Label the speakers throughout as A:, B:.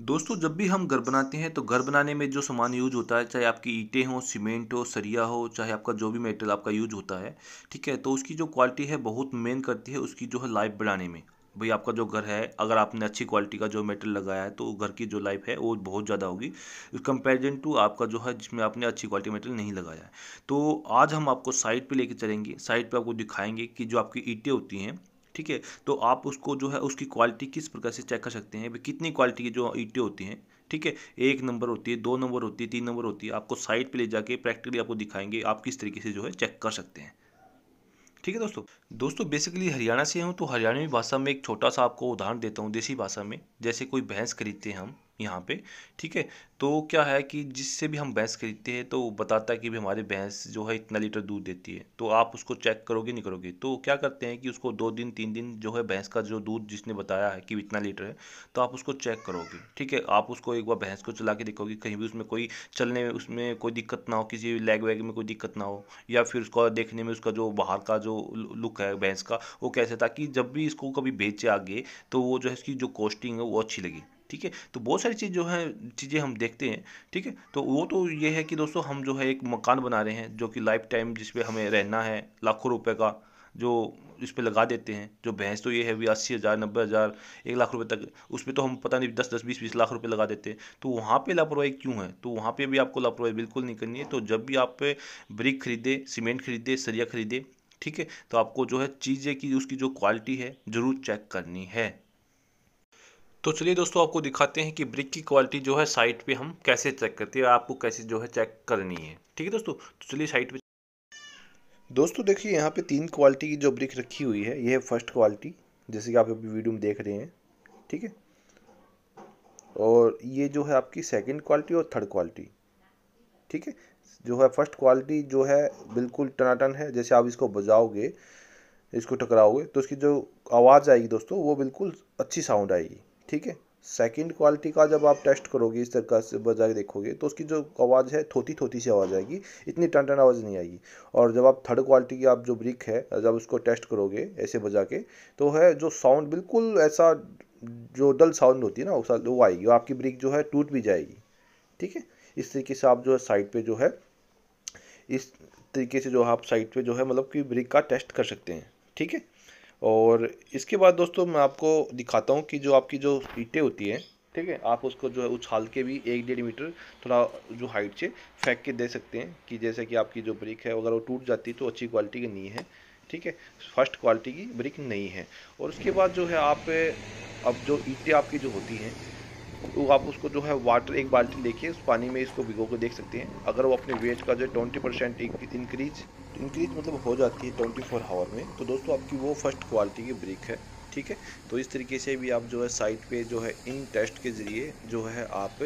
A: दोस्तों जब भी हम घर बनाते हैं तो घर बनाने में जो सामान यूज होता है चाहे आपकी ईंटें हो सीमेंट हो सरिया हो चाहे आपका जो भी मेटल आपका यूज होता है ठीक है तो उसकी जो क्वालिटी है बहुत मेन करती है उसकी जो है लाइफ बढ़ाने में भाई आपका जो घर है अगर आपने अच्छी क्वालिटी का जो मेटल लगाया है तो घर की जो लाइफ है वो बहुत ज़्यादा होगी कंपेरिजन टू आपका जो है जिसमें आपने अच्छी क्वालिटी मेटल नहीं लगाया है तो आज हम आपको साइट पे लेके चलेंगे साइट पे आपको दिखाएंगे कि जो आपकी ईंटें होती हैं ठीक है तो आप उसको जो है उसकी क्वालिटी किस प्रकार से चेक कर सकते हैं कितनी क्वालिटी की जो ईटें होती हैं ठीक है एक नंबर होती है दो नंबर होती है तीन नंबर होती है आपको साइट पे ले जाके प्रैक्टिकली आपको दिखाएंगे आप किस तरीके से जो है चेक कर सकते हैं ठीक है दोस्तों दोस्तों बेसिकली हरियाणा से हूँ तो हरियाणवी भाषा में एक छोटा सा आपको उदाहरण देता हूँ देसी भाषा में जैसे कोई भैंस खरीदते हैं हम यहाँ पे ठीक है तो क्या है कि जिससे भी हम भैंस खरीदते हैं तो बताता है कि भी हमारी भैंस जो है इतना लीटर दूध देती है तो आप उसको चेक करोगे नहीं करोगे तो क्या करते हैं कि उसको दो दिन तीन दिन जो है भैंस का जो दूध जिसने बताया है कि इतना लीटर है तो आप उसको चेक करोगे ठीक है आप उसको एक बार भैंस को चला के देखोगे कहीं भी उसमें कोई चलने में उसमें कोई दिक्कत ना हो किसी लैग वैग में कोई दिक्कत ना हो या फिर उसको देखने में उसका जो बाहर का जो लुक है भैंस का वो कैसे ताकि जब भी इसको कभी बेचे आगे तो वो जो है इसकी जो कॉस्टिंग है वो अच्छी लगी ठीक है तो बहुत सारी चीज़ जो है चीज़ें हम देखते हैं ठीक है तो वो तो ये है कि दोस्तों हम जो है एक मकान बना रहे हैं जो कि लाइफ टाइम जिसपे हमें रहना है लाखों रुपए का जो इस पर लगा देते हैं जो भैंस तो ये है भी अस्सी हज़ार नब्बे हज़ार एक लाख रुपए तक उस पर तो हम पता नहीं दस दस बीस बीस लाख रुपए लगा देते हैं तो वहाँ पे लापरवाही क्यों है तो वहाँ पे भी आपको लापरवाही बिल्कुल नहीं करनी है तो जब भी आप ब्रिक खरीदे सीमेंट खरीदे सरिया खरीदे ठीक है तो आपको जो है चीज़ें की उसकी जो क्वालिटी है ज़रूर चेक करनी है तो चलिए दोस्तों आपको दिखाते हैं कि ब्रिक की क्वालिटी जो है साइट पे हम कैसे चेक करते हैं आपको कैसे जो है चेक करनी है ठीक है दोस्तों तो चलिए साइट पे
B: दोस्तों देखिए यहाँ पे तीन क्वालिटी की जो ब्रिक रखी हुई है यह है फर्स्ट क्वालिटी जैसे कि आप अभी वीडियो में देख रहे हैं ठीक है और ये जो है आपकी सेकेंड क्वालिटी और थर्ड क्वालिटी ठीक है जो है फर्स्ट क्वालिटी जो है बिल्कुल टनाटन है जैसे आप इसको बजाओगे इसको टकराओगे तो उसकी जो आवाज़ आएगी दोस्तों वो बिल्कुल अच्छी साउंड आएगी ठीक है सेकंड क्वालिटी का जब आप टेस्ट करोगे इस तरह से बजा के देखोगे तो उसकी जो आवाज़ है थोती थोती सी आवाज़ आएगी इतनी टन टन आवाज़ नहीं आएगी और जब आप थर्ड क्वालिटी की आप जो ब्रिक है जब उसको टेस्ट करोगे ऐसे बजा के तो है जो साउंड बिल्कुल ऐसा जो डल साउंड होती है ना उस वो आएगी और आपकी ब्रिक जो है टूट भी जाएगी ठीक है इस तरीके से आप जो है साइड पर जो है इस तरीके से जो आप साइड पर जो है मतलब कि ब्रिक का टेस्ट कर सकते हैं ठीक है और इसके बाद दोस्तों मैं आपको दिखाता हूँ कि जो आपकी जो ईंटें होती हैं ठीक है आप उसको जो है उछाल के भी एक डेढ़ मीटर थोड़ा जो हाइट से फेंक के दे सकते हैं कि जैसे कि आपकी जो ब्रिक है अगर वो टूट जाती तो अच्छी क्वालिटी की नहीं है ठीक है फर्स्ट क्वालिटी की ब्रिक नहीं है और उसके बाद जो है आप अब जो ईंटें आपकी जो होती हैं तो आप उसको जो है वाटर एक बाल्टी लेके उस पानी में इसको भिगो के देख सकते हैं अगर वो अपने वेट का जो है ट्वेंटी परसेंट इंक्रीज इंक्रीज मतलब हो जाती है ट्वेंटी फोर आवर में तो दोस्तों आपकी वो फर्स्ट क्वालिटी की ब्रिक है ठीक है तो इस तरीके से भी आप जो है साइट पे जो है इन टेस्ट के ज़रिए जो है आप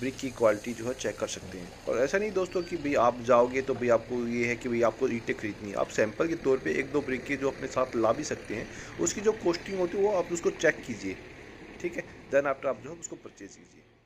B: ब्रिक की क्वालिटी जो है चेक कर सकते हैं और ऐसा नहीं दोस्तों कि भाई आप जाओगे तो भाई आपको ये है कि भाई आपको ईटें e e खरीदनी है आप सैंपल के तौर पे एक दो ब्रिक की जो अपने साथ ला भी सकते हैं उसकी जो कॉस्टिंग होती है वो आप उसको चेक कीजिए ठीक है देन आफ्टर आप जो है उसको परचेज कीजिए